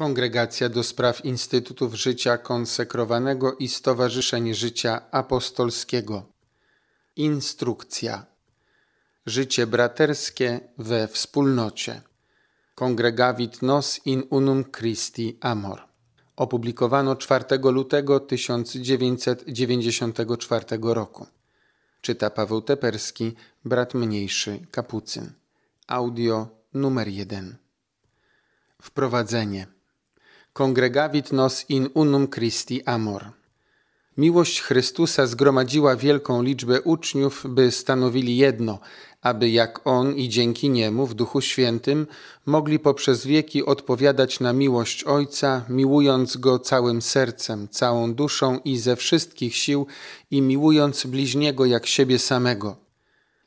Kongregacja do Spraw Instytutów Życia Konsekrowanego i Stowarzyszeń Życia Apostolskiego. Instrukcja. Życie braterskie we wspólnocie. Kongregavit nos in unum Christi amor. Opublikowano 4 lutego 1994 roku. Czyta Paweł Teperski, brat mniejszy, kapucyn. Audio numer 1. Wprowadzenie. Congregavit nos in unum Christi amor. Miłość Chrystusa zgromadziła wielką liczbę uczniów, by stanowili jedno, aby jak On i dzięki Niemu w Duchu Świętym mogli poprzez wieki odpowiadać na miłość Ojca, miłując Go całym sercem, całą duszą i ze wszystkich sił i miłując bliźniego jak siebie samego.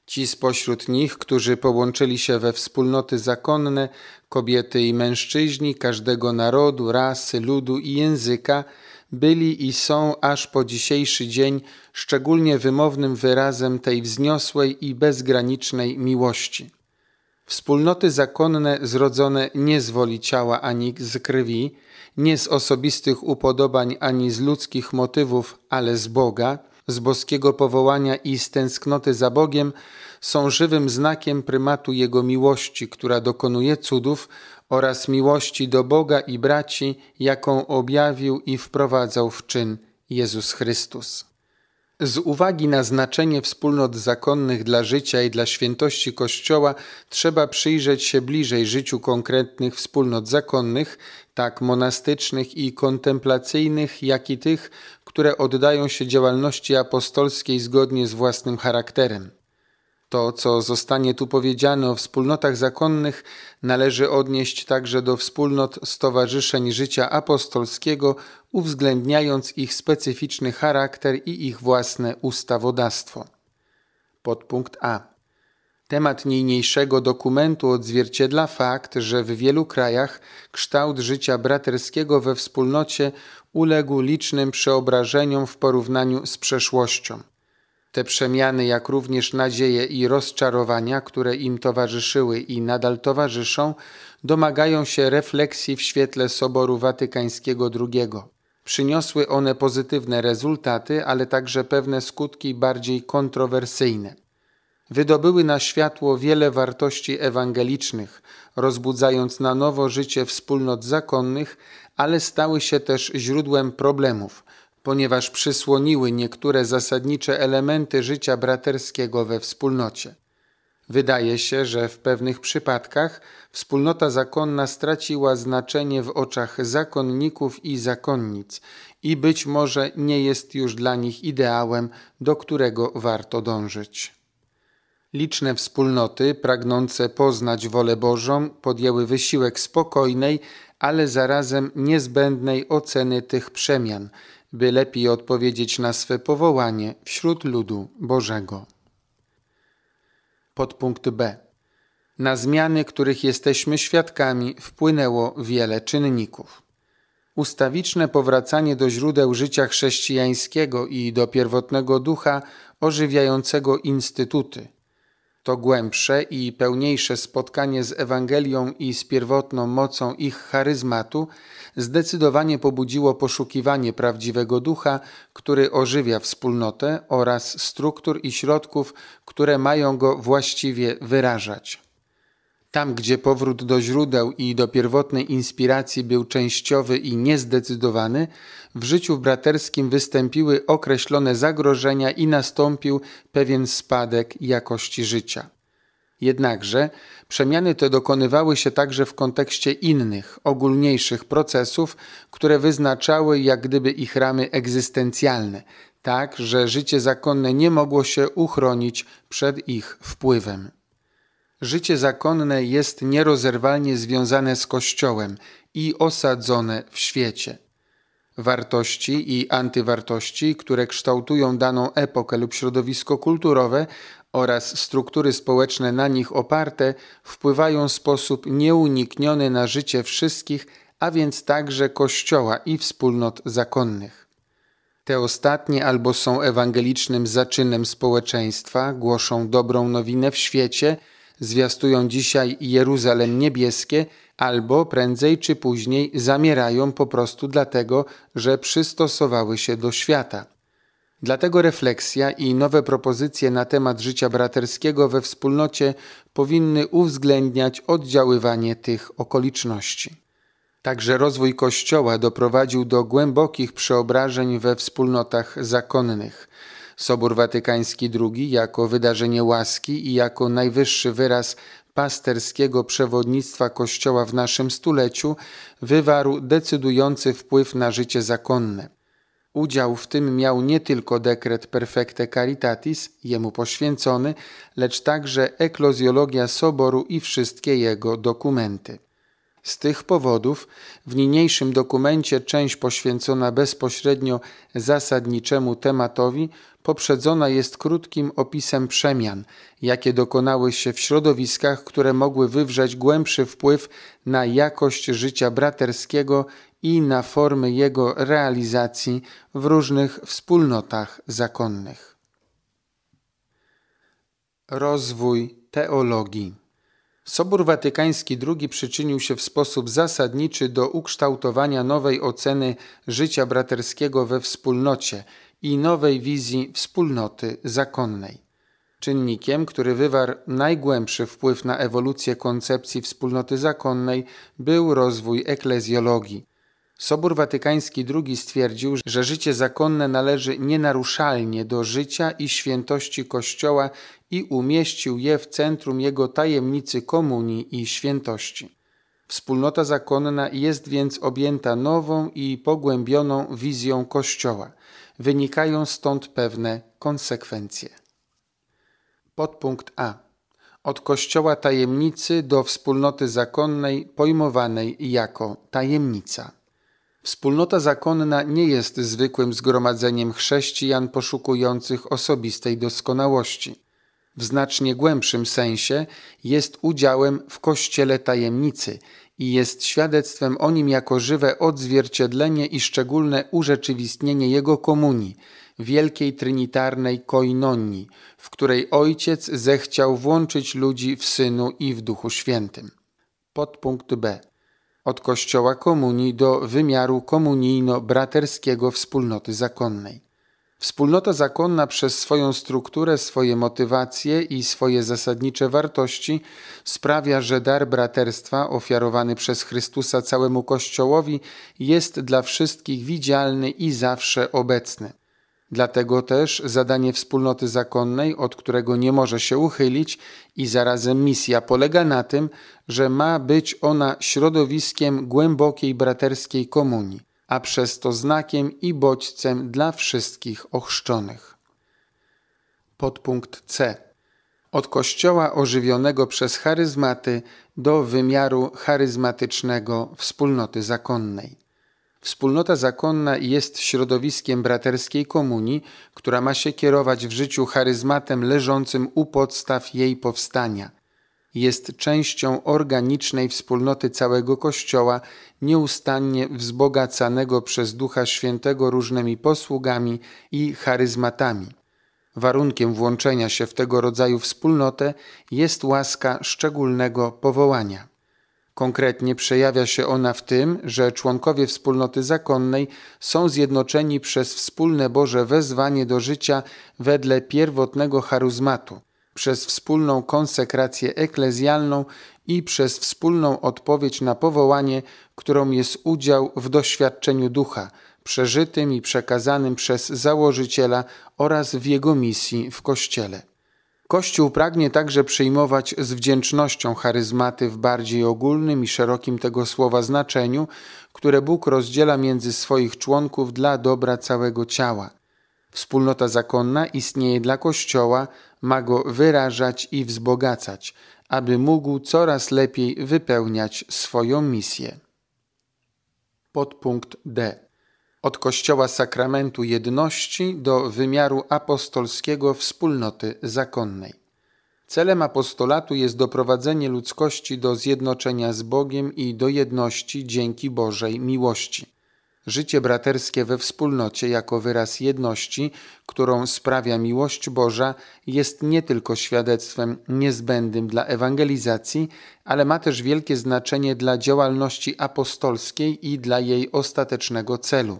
Ci spośród nich, którzy połączyli się we wspólnoty zakonne, Kobiety i mężczyźni każdego narodu, rasy, ludu i języka byli i są aż po dzisiejszy dzień szczególnie wymownym wyrazem tej wzniosłej i bezgranicznej miłości. Wspólnoty zakonne zrodzone nie z woli ciała ani z krwi, nie z osobistych upodobań ani z ludzkich motywów, ale z Boga, z boskiego powołania i z tęsknoty za Bogiem, są żywym znakiem prymatu Jego miłości, która dokonuje cudów oraz miłości do Boga i braci, jaką objawił i wprowadzał w czyn Jezus Chrystus. Z uwagi na znaczenie wspólnot zakonnych dla życia i dla świętości Kościoła trzeba przyjrzeć się bliżej życiu konkretnych wspólnot zakonnych, tak monastycznych i kontemplacyjnych, jak i tych, które oddają się działalności apostolskiej zgodnie z własnym charakterem. To, co zostanie tu powiedziane o wspólnotach zakonnych, należy odnieść także do wspólnot stowarzyszeń życia apostolskiego, uwzględniając ich specyficzny charakter i ich własne ustawodawstwo. Podpunkt A. Temat niniejszego dokumentu odzwierciedla fakt, że w wielu krajach kształt życia braterskiego we wspólnocie uległ licznym przeobrażeniom w porównaniu z przeszłością. Te przemiany, jak również nadzieje i rozczarowania, które im towarzyszyły i nadal towarzyszą, domagają się refleksji w świetle Soboru Watykańskiego II. Przyniosły one pozytywne rezultaty, ale także pewne skutki bardziej kontrowersyjne. Wydobyły na światło wiele wartości ewangelicznych, rozbudzając na nowo życie wspólnot zakonnych, ale stały się też źródłem problemów, ponieważ przysłoniły niektóre zasadnicze elementy życia braterskiego we wspólnocie. Wydaje się, że w pewnych przypadkach wspólnota zakonna straciła znaczenie w oczach zakonników i zakonnic i być może nie jest już dla nich ideałem, do którego warto dążyć. Liczne wspólnoty, pragnące poznać wolę Bożą, podjęły wysiłek spokojnej, ale zarazem niezbędnej oceny tych przemian, by lepiej odpowiedzieć na swe powołanie wśród ludu Bożego. Podpunkt B. Na zmiany, których jesteśmy świadkami, wpłynęło wiele czynników. Ustawiczne powracanie do źródeł życia chrześcijańskiego i do pierwotnego ducha ożywiającego instytuty – to głębsze i pełniejsze spotkanie z Ewangelią i z pierwotną mocą ich charyzmatu zdecydowanie pobudziło poszukiwanie prawdziwego ducha, który ożywia wspólnotę oraz struktur i środków, które mają go właściwie wyrażać. Tam, gdzie powrót do źródeł i do pierwotnej inspiracji był częściowy i niezdecydowany, w życiu braterskim wystąpiły określone zagrożenia i nastąpił pewien spadek jakości życia. Jednakże przemiany te dokonywały się także w kontekście innych, ogólniejszych procesów, które wyznaczały jak gdyby ich ramy egzystencjalne, tak że życie zakonne nie mogło się uchronić przed ich wpływem. Życie zakonne jest nierozerwalnie związane z Kościołem i osadzone w świecie. Wartości i antywartości, które kształtują daną epokę lub środowisko kulturowe oraz struktury społeczne na nich oparte, wpływają w sposób nieunikniony na życie wszystkich, a więc także Kościoła i wspólnot zakonnych. Te ostatnie albo są ewangelicznym zaczynem społeczeństwa, głoszą dobrą nowinę w świecie – zwiastują dzisiaj Jeruzalem niebieskie, albo prędzej czy później zamierają po prostu dlatego, że przystosowały się do świata. Dlatego refleksja i nowe propozycje na temat życia braterskiego we wspólnocie powinny uwzględniać oddziaływanie tych okoliczności. Także rozwój Kościoła doprowadził do głębokich przeobrażeń we wspólnotach zakonnych. Sobór Watykański II jako wydarzenie łaski i jako najwyższy wyraz pasterskiego przewodnictwa Kościoła w naszym stuleciu wywarł decydujący wpływ na życie zakonne. Udział w tym miał nie tylko dekret Perfecte Caritatis, jemu poświęcony, lecz także eklozjologia Soboru i wszystkie jego dokumenty. Z tych powodów w niniejszym dokumencie część poświęcona bezpośrednio zasadniczemu tematowi poprzedzona jest krótkim opisem przemian, jakie dokonały się w środowiskach, które mogły wywrzeć głębszy wpływ na jakość życia braterskiego i na formy jego realizacji w różnych wspólnotach zakonnych. Rozwój teologii. Sobór Watykański II przyczynił się w sposób zasadniczy do ukształtowania nowej oceny życia braterskiego we wspólnocie i nowej wizji wspólnoty zakonnej. Czynnikiem, który wywarł najgłębszy wpływ na ewolucję koncepcji wspólnoty zakonnej, był rozwój eklezjologii. Sobór Watykański II stwierdził, że życie zakonne należy nienaruszalnie do życia i świętości Kościoła i umieścił je w centrum jego tajemnicy komunii i świętości. Wspólnota zakonna jest więc objęta nową i pogłębioną wizją Kościoła. Wynikają stąd pewne konsekwencje. Podpunkt A. Od Kościoła tajemnicy do wspólnoty zakonnej pojmowanej jako tajemnica. Wspólnota zakonna nie jest zwykłym zgromadzeniem chrześcijan poszukujących osobistej doskonałości. W znacznie głębszym sensie jest udziałem w kościele tajemnicy i jest świadectwem o nim jako żywe odzwierciedlenie i szczególne urzeczywistnienie jego komunii, wielkiej trinitarnej koinonii, w której Ojciec zechciał włączyć ludzi w Synu i w Duchu Świętym. Podpunkt B od Kościoła Komunii do wymiaru komunijno-braterskiego wspólnoty zakonnej. Wspólnota zakonna przez swoją strukturę, swoje motywacje i swoje zasadnicze wartości sprawia, że dar braterstwa ofiarowany przez Chrystusa całemu Kościołowi jest dla wszystkich widzialny i zawsze obecny. Dlatego też zadanie wspólnoty zakonnej, od którego nie może się uchylić, i zarazem misja polega na tym, że ma być ona środowiskiem głębokiej braterskiej komunii, a przez to znakiem i bodźcem dla wszystkich ochrzczonych. Podpunkt C. Od kościoła ożywionego przez charyzmaty do wymiaru charyzmatycznego wspólnoty zakonnej. Wspólnota zakonna jest środowiskiem braterskiej komunii, która ma się kierować w życiu charyzmatem leżącym u podstaw jej powstania – jest częścią organicznej wspólnoty całego Kościoła, nieustannie wzbogacanego przez Ducha Świętego różnymi posługami i charyzmatami. Warunkiem włączenia się w tego rodzaju wspólnotę jest łaska szczególnego powołania. Konkretnie przejawia się ona w tym, że członkowie wspólnoty zakonnej są zjednoczeni przez wspólne Boże wezwanie do życia wedle pierwotnego charyzmatu – przez wspólną konsekrację eklezjalną i przez wspólną odpowiedź na powołanie, którą jest udział w doświadczeniu ducha, przeżytym i przekazanym przez założyciela oraz w jego misji w Kościele. Kościół pragnie także przyjmować z wdzięcznością charyzmaty w bardziej ogólnym i szerokim tego słowa znaczeniu, które Bóg rozdziela między swoich członków dla dobra całego ciała. Wspólnota zakonna istnieje dla Kościoła, ma go wyrażać i wzbogacać, aby mógł coraz lepiej wypełniać swoją misję. Podpunkt D. Od Kościoła sakramentu jedności do wymiaru apostolskiego wspólnoty zakonnej. Celem apostolatu jest doprowadzenie ludzkości do zjednoczenia z Bogiem i do jedności dzięki Bożej miłości. Życie braterskie we wspólnocie jako wyraz jedności, którą sprawia miłość Boża, jest nie tylko świadectwem niezbędnym dla ewangelizacji, ale ma też wielkie znaczenie dla działalności apostolskiej i dla jej ostatecznego celu.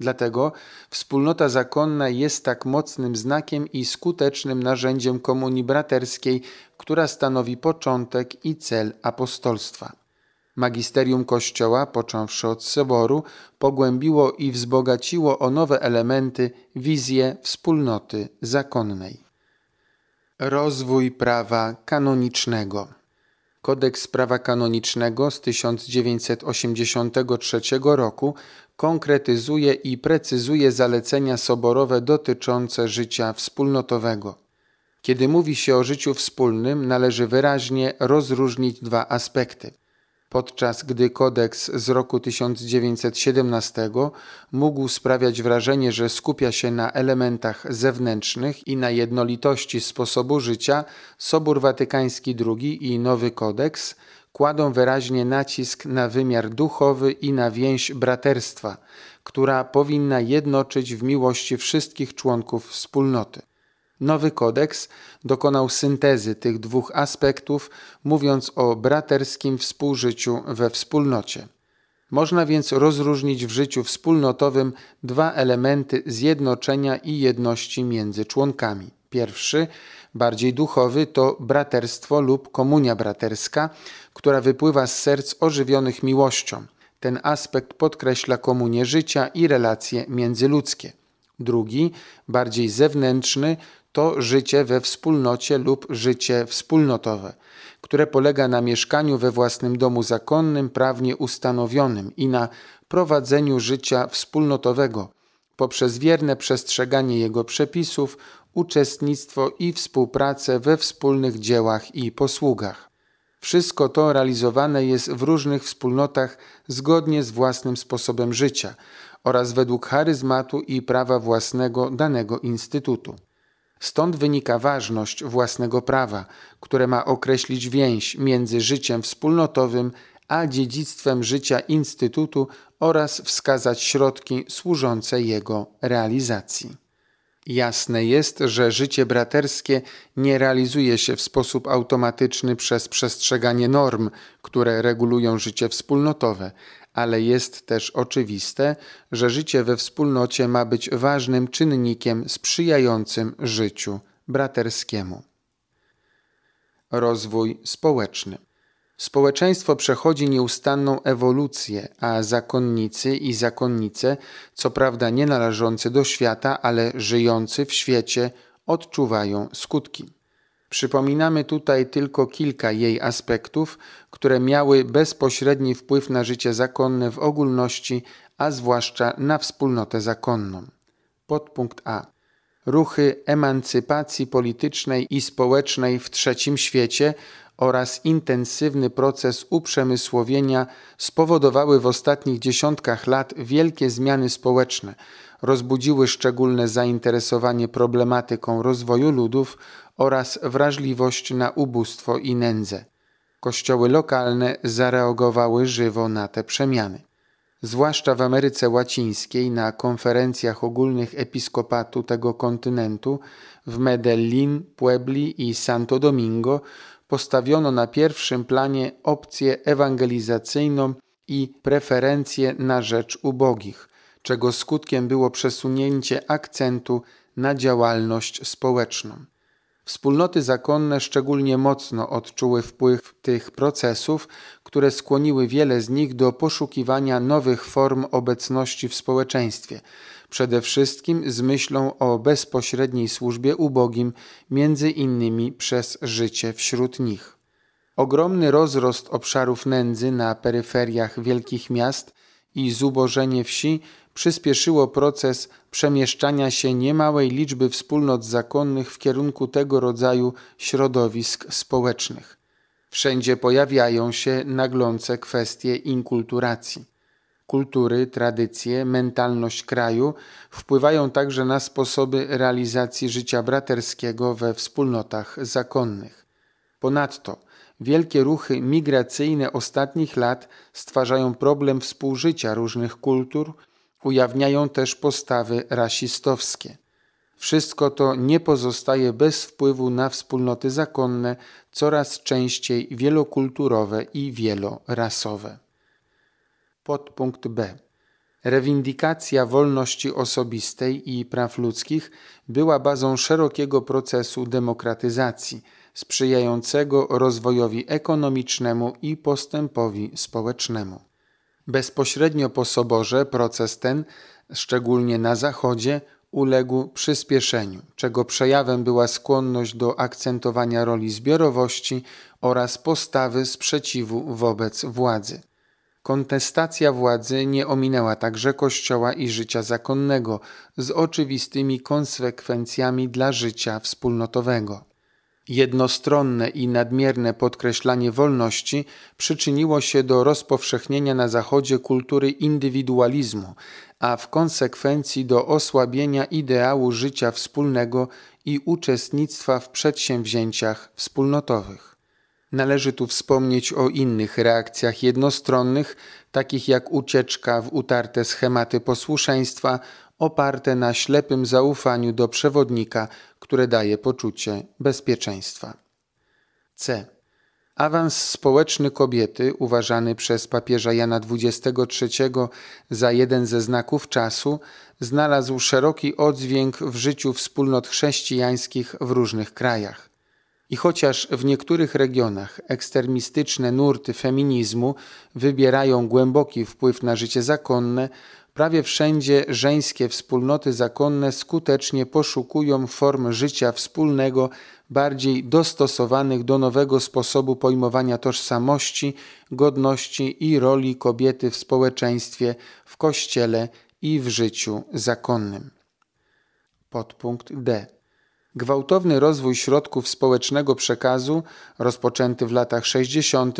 Dlatego wspólnota zakonna jest tak mocnym znakiem i skutecznym narzędziem komunii braterskiej, która stanowi początek i cel apostolstwa. Magisterium Kościoła, począwszy od Soboru, pogłębiło i wzbogaciło o nowe elementy wizję wspólnoty zakonnej. Rozwój prawa kanonicznego. Kodeks prawa kanonicznego z 1983 roku konkretyzuje i precyzuje zalecenia soborowe dotyczące życia wspólnotowego. Kiedy mówi się o życiu wspólnym, należy wyraźnie rozróżnić dwa aspekty – podczas gdy kodeks z roku 1917 mógł sprawiać wrażenie, że skupia się na elementach zewnętrznych i na jednolitości sposobu życia, Sobór Watykański II i Nowy Kodeks kładą wyraźnie nacisk na wymiar duchowy i na więź braterstwa, która powinna jednoczyć w miłości wszystkich członków wspólnoty. Nowy kodeks dokonał syntezy tych dwóch aspektów, mówiąc o braterskim współżyciu we wspólnocie. Można więc rozróżnić w życiu wspólnotowym dwa elementy zjednoczenia i jedności między członkami. Pierwszy, bardziej duchowy, to braterstwo lub komunia braterska, która wypływa z serc ożywionych miłością. Ten aspekt podkreśla komunię życia i relacje międzyludzkie. Drugi, bardziej zewnętrzny, to życie we wspólnocie lub życie wspólnotowe, które polega na mieszkaniu we własnym domu zakonnym prawnie ustanowionym i na prowadzeniu życia wspólnotowego poprzez wierne przestrzeganie jego przepisów, uczestnictwo i współpracę we wspólnych dziełach i posługach. Wszystko to realizowane jest w różnych wspólnotach zgodnie z własnym sposobem życia oraz według charyzmatu i prawa własnego danego instytutu. Stąd wynika ważność własnego prawa, które ma określić więź między życiem wspólnotowym a dziedzictwem życia Instytutu oraz wskazać środki służące jego realizacji. Jasne jest, że życie braterskie nie realizuje się w sposób automatyczny przez przestrzeganie norm, które regulują życie wspólnotowe, ale jest też oczywiste, że życie we wspólnocie ma być ważnym czynnikiem sprzyjającym życiu braterskiemu. Rozwój społeczny. Społeczeństwo przechodzi nieustanną ewolucję, a zakonnicy i zakonnice, co prawda nie należący do świata, ale żyjący w świecie, odczuwają skutki. Przypominamy tutaj tylko kilka jej aspektów, które miały bezpośredni wpływ na życie zakonne w ogólności, a zwłaszcza na wspólnotę zakonną. Podpunkt A. Ruchy emancypacji politycznej i społecznej w trzecim świecie oraz intensywny proces uprzemysłowienia spowodowały w ostatnich dziesiątkach lat wielkie zmiany społeczne rozbudziły szczególne zainteresowanie problematyką rozwoju ludów oraz wrażliwość na ubóstwo i nędzę. Kościoły lokalne zareagowały żywo na te przemiany. Zwłaszcza w Ameryce Łacińskiej, na konferencjach ogólnych episkopatu tego kontynentu w Medellin, Puebli i Santo Domingo postawiono na pierwszym planie opcję ewangelizacyjną i preferencje na rzecz ubogich – czego skutkiem było przesunięcie akcentu na działalność społeczną. Wspólnoty zakonne szczególnie mocno odczuły wpływ tych procesów, które skłoniły wiele z nich do poszukiwania nowych form obecności w społeczeństwie, przede wszystkim z myślą o bezpośredniej służbie ubogim, między innymi przez życie wśród nich. Ogromny rozrost obszarów nędzy na peryferiach wielkich miast i zubożenie wsi przyspieszyło proces przemieszczania się niemałej liczby wspólnot zakonnych w kierunku tego rodzaju środowisk społecznych. Wszędzie pojawiają się naglące kwestie inkulturacji. Kultury, tradycje, mentalność kraju wpływają także na sposoby realizacji życia braterskiego we wspólnotach zakonnych. Ponadto wielkie ruchy migracyjne ostatnich lat stwarzają problem współżycia różnych kultur, ujawniają też postawy rasistowskie. Wszystko to nie pozostaje bez wpływu na wspólnoty zakonne, coraz częściej wielokulturowe i wielorasowe. Podpunkt B. Rewindykacja wolności osobistej i praw ludzkich była bazą szerokiego procesu demokratyzacji, sprzyjającego rozwojowi ekonomicznemu i postępowi społecznemu. Bezpośrednio po soborze proces ten, szczególnie na Zachodzie, uległ przyspieszeniu, czego przejawem była skłonność do akcentowania roli zbiorowości oraz postawy sprzeciwu wobec władzy. Kontestacja władzy nie ominęła także kościoła i życia zakonnego, z oczywistymi konsekwencjami dla życia wspólnotowego. Jednostronne i nadmierne podkreślanie wolności przyczyniło się do rozpowszechnienia na Zachodzie kultury indywidualizmu, a w konsekwencji do osłabienia ideału życia wspólnego i uczestnictwa w przedsięwzięciach wspólnotowych. Należy tu wspomnieć o innych reakcjach jednostronnych, takich jak ucieczka w utarte schematy posłuszeństwa, oparte na ślepym zaufaniu do przewodnika, które daje poczucie bezpieczeństwa. C. Awans społeczny kobiety, uważany przez papieża Jana XXIII za jeden ze znaków czasu, znalazł szeroki oddźwięk w życiu wspólnot chrześcijańskich w różnych krajach. I chociaż w niektórych regionach ekstremistyczne nurty feminizmu wybierają głęboki wpływ na życie zakonne, Prawie wszędzie żeńskie wspólnoty zakonne skutecznie poszukują form życia wspólnego bardziej dostosowanych do nowego sposobu pojmowania tożsamości, godności i roli kobiety w społeczeństwie, w kościele i w życiu zakonnym. Podpunkt D. Gwałtowny rozwój środków społecznego przekazu, rozpoczęty w latach 60.,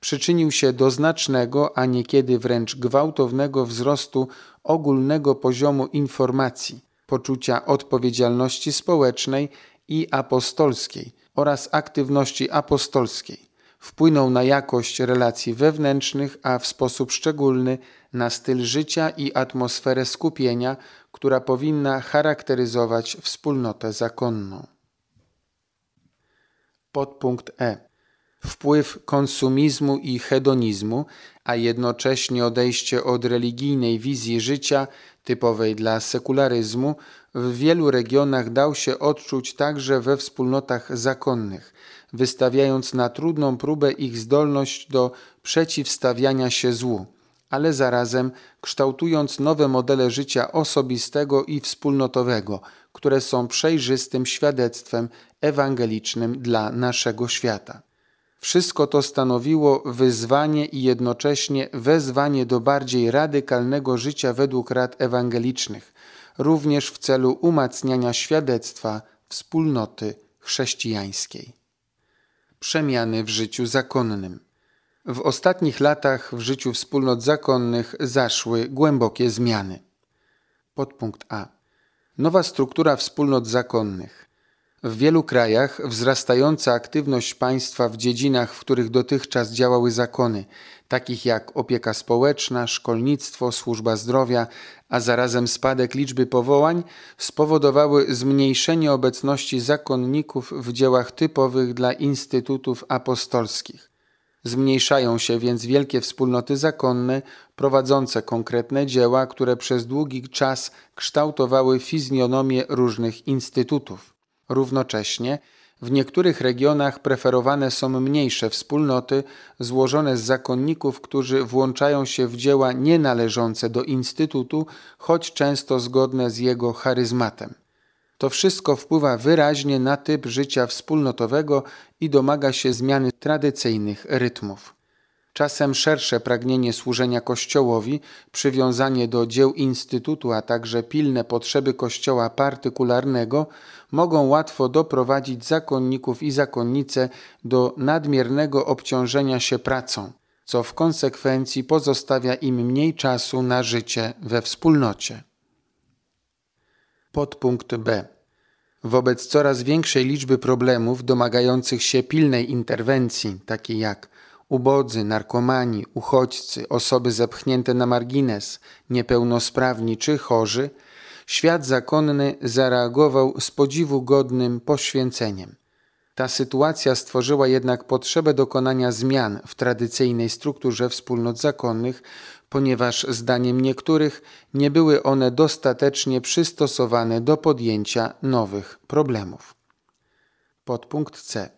przyczynił się do znacznego, a niekiedy wręcz gwałtownego wzrostu ogólnego poziomu informacji, poczucia odpowiedzialności społecznej i apostolskiej oraz aktywności apostolskiej. Wpłynął na jakość relacji wewnętrznych, a w sposób szczególny na styl życia i atmosferę skupienia, która powinna charakteryzować wspólnotę zakonną. Podpunkt E. Wpływ konsumizmu i hedonizmu, a jednocześnie odejście od religijnej wizji życia typowej dla sekularyzmu, w wielu regionach dał się odczuć także we wspólnotach zakonnych, wystawiając na trudną próbę ich zdolność do przeciwstawiania się złu ale zarazem kształtując nowe modele życia osobistego i wspólnotowego, które są przejrzystym świadectwem ewangelicznym dla naszego świata. Wszystko to stanowiło wyzwanie i jednocześnie wezwanie do bardziej radykalnego życia według rad ewangelicznych, również w celu umacniania świadectwa wspólnoty chrześcijańskiej. Przemiany w życiu zakonnym. W ostatnich latach w życiu wspólnot zakonnych zaszły głębokie zmiany. Podpunkt A. Nowa struktura wspólnot zakonnych. W wielu krajach wzrastająca aktywność państwa w dziedzinach, w których dotychczas działały zakony, takich jak opieka społeczna, szkolnictwo, służba zdrowia, a zarazem spadek liczby powołań, spowodowały zmniejszenie obecności zakonników w dziełach typowych dla instytutów apostolskich. Zmniejszają się więc wielkie wspólnoty zakonne prowadzące konkretne dzieła, które przez długi czas kształtowały fizjonomię różnych instytutów. Równocześnie w niektórych regionach preferowane są mniejsze wspólnoty złożone z zakonników, którzy włączają się w dzieła nienależące do instytutu, choć często zgodne z jego charyzmatem. To wszystko wpływa wyraźnie na typ życia wspólnotowego i domaga się zmiany tradycyjnych rytmów. Czasem szersze pragnienie służenia Kościołowi, przywiązanie do dzieł Instytutu, a także pilne potrzeby Kościoła partykularnego mogą łatwo doprowadzić zakonników i zakonnice do nadmiernego obciążenia się pracą, co w konsekwencji pozostawia im mniej czasu na życie we wspólnocie. Podpunkt B. Wobec coraz większej liczby problemów domagających się pilnej interwencji, takie jak ubodzy, narkomani, uchodźcy, osoby zepchnięte na margines, niepełnosprawni czy chorzy, świat zakonny zareagował z podziwu godnym poświęceniem. Ta sytuacja stworzyła jednak potrzebę dokonania zmian w tradycyjnej strukturze wspólnot zakonnych, ponieważ zdaniem niektórych nie były one dostatecznie przystosowane do podjęcia nowych problemów. Podpunkt C.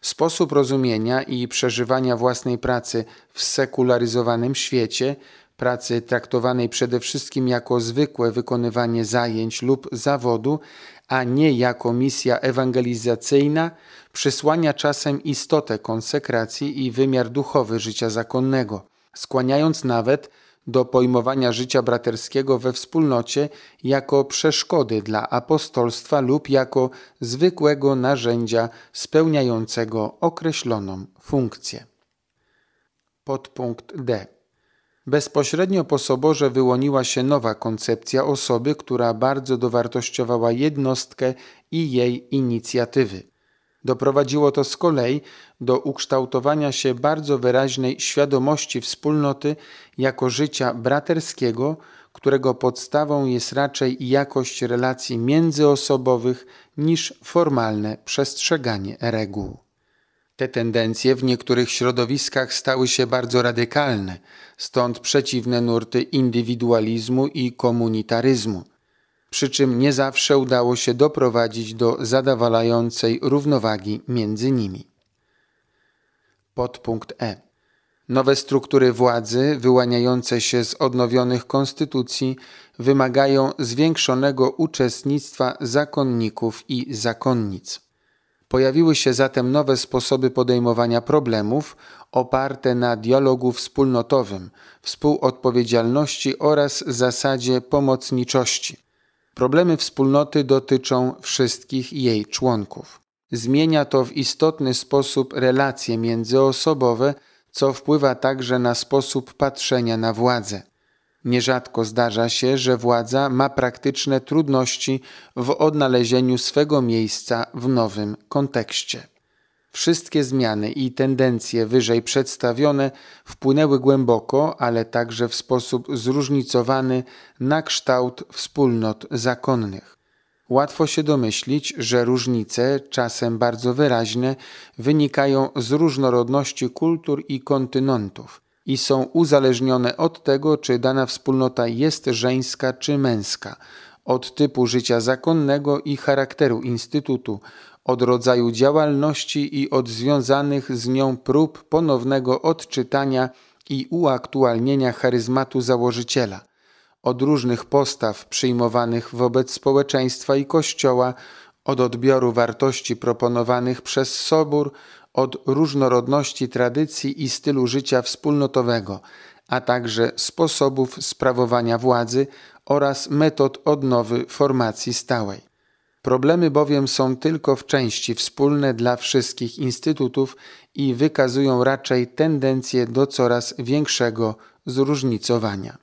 Sposób rozumienia i przeżywania własnej pracy w sekularyzowanym świecie, pracy traktowanej przede wszystkim jako zwykłe wykonywanie zajęć lub zawodu, a nie jako misja ewangelizacyjna, przysłania czasem istotę konsekracji i wymiar duchowy życia zakonnego, skłaniając nawet do pojmowania życia braterskiego we wspólnocie jako przeszkody dla apostolstwa lub jako zwykłego narzędzia spełniającego określoną funkcję. Podpunkt D. Bezpośrednio po soborze wyłoniła się nowa koncepcja osoby, która bardzo dowartościowała jednostkę i jej inicjatywy. Doprowadziło to z kolei do ukształtowania się bardzo wyraźnej świadomości wspólnoty jako życia braterskiego, którego podstawą jest raczej jakość relacji międzyosobowych niż formalne przestrzeganie reguł. Te tendencje w niektórych środowiskach stały się bardzo radykalne, stąd przeciwne nurty indywidualizmu i komunitaryzmu, przy czym nie zawsze udało się doprowadzić do zadowalającej równowagi między nimi. Podpunkt E. Nowe struktury władzy, wyłaniające się z odnowionych konstytucji, wymagają zwiększonego uczestnictwa zakonników i zakonnic. Pojawiły się zatem nowe sposoby podejmowania problemów oparte na dialogu wspólnotowym, współodpowiedzialności oraz zasadzie pomocniczości. Problemy wspólnoty dotyczą wszystkich jej członków. Zmienia to w istotny sposób relacje międzyosobowe, co wpływa także na sposób patrzenia na władzę. Nierzadko zdarza się, że władza ma praktyczne trudności w odnalezieniu swego miejsca w nowym kontekście. Wszystkie zmiany i tendencje wyżej przedstawione wpłynęły głęboko, ale także w sposób zróżnicowany na kształt wspólnot zakonnych. Łatwo się domyślić, że różnice, czasem bardzo wyraźne, wynikają z różnorodności kultur i kontynentów i są uzależnione od tego, czy dana wspólnota jest żeńska czy męska, od typu życia zakonnego i charakteru instytutu, od rodzaju działalności i od związanych z nią prób ponownego odczytania i uaktualnienia charyzmatu założyciela, od różnych postaw przyjmowanych wobec społeczeństwa i Kościoła, od odbioru wartości proponowanych przez Sobór, od różnorodności tradycji i stylu życia wspólnotowego, a także sposobów sprawowania władzy oraz metod odnowy formacji stałej. Problemy bowiem są tylko w części wspólne dla wszystkich instytutów i wykazują raczej tendencję do coraz większego zróżnicowania.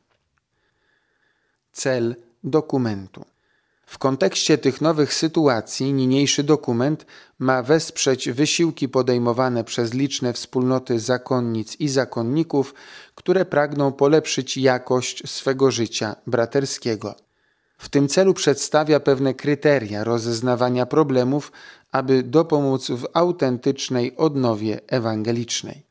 Cel dokumentu. W kontekście tych nowych sytuacji niniejszy dokument ma wesprzeć wysiłki podejmowane przez liczne wspólnoty zakonnic i zakonników, które pragną polepszyć jakość swego życia braterskiego. W tym celu przedstawia pewne kryteria rozeznawania problemów, aby dopomóc w autentycznej odnowie ewangelicznej.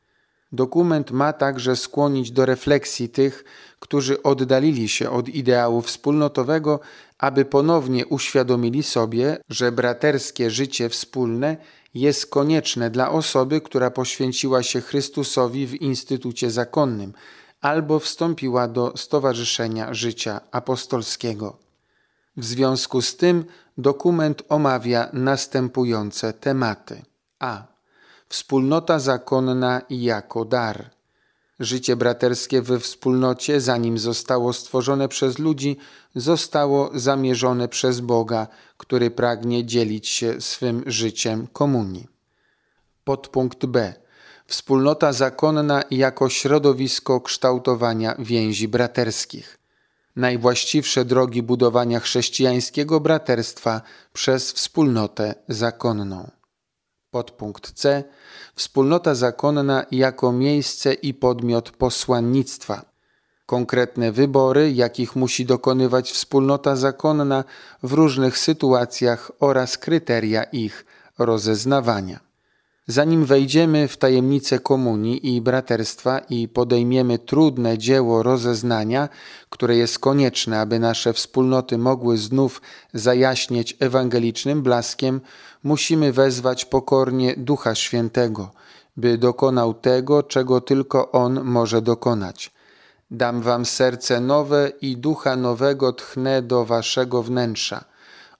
Dokument ma także skłonić do refleksji tych, którzy oddalili się od ideału wspólnotowego aby ponownie uświadomili sobie, że braterskie życie wspólne jest konieczne dla osoby, która poświęciła się Chrystusowi w instytucie zakonnym albo wstąpiła do Stowarzyszenia Życia Apostolskiego. W związku z tym dokument omawia następujące tematy: a. Wspólnota zakonna jako dar. Życie braterskie we wspólnocie, zanim zostało stworzone przez ludzi, zostało zamierzone przez Boga, który pragnie dzielić się swym życiem komunii. Podpunkt B. Wspólnota zakonna jako środowisko kształtowania więzi braterskich najwłaściwsze drogi budowania chrześcijańskiego braterstwa przez wspólnotę zakonną. Podpunkt C. Wspólnota zakonna jako miejsce i podmiot posłannictwa. Konkretne wybory, jakich musi dokonywać wspólnota zakonna w różnych sytuacjach oraz kryteria ich rozeznawania. Zanim wejdziemy w tajemnicę komunii i braterstwa i podejmiemy trudne dzieło rozeznania, które jest konieczne, aby nasze wspólnoty mogły znów zajaśnieć ewangelicznym blaskiem, musimy wezwać pokornie Ducha Świętego, by dokonał tego, czego tylko On może dokonać. Dam wam serce nowe i ducha nowego tchnę do waszego wnętrza.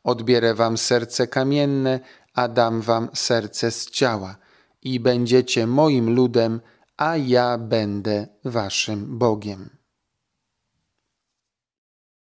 Odbierę wam serce kamienne, a dam wam serce z ciała i będziecie moim ludem, a ja będę waszym Bogiem.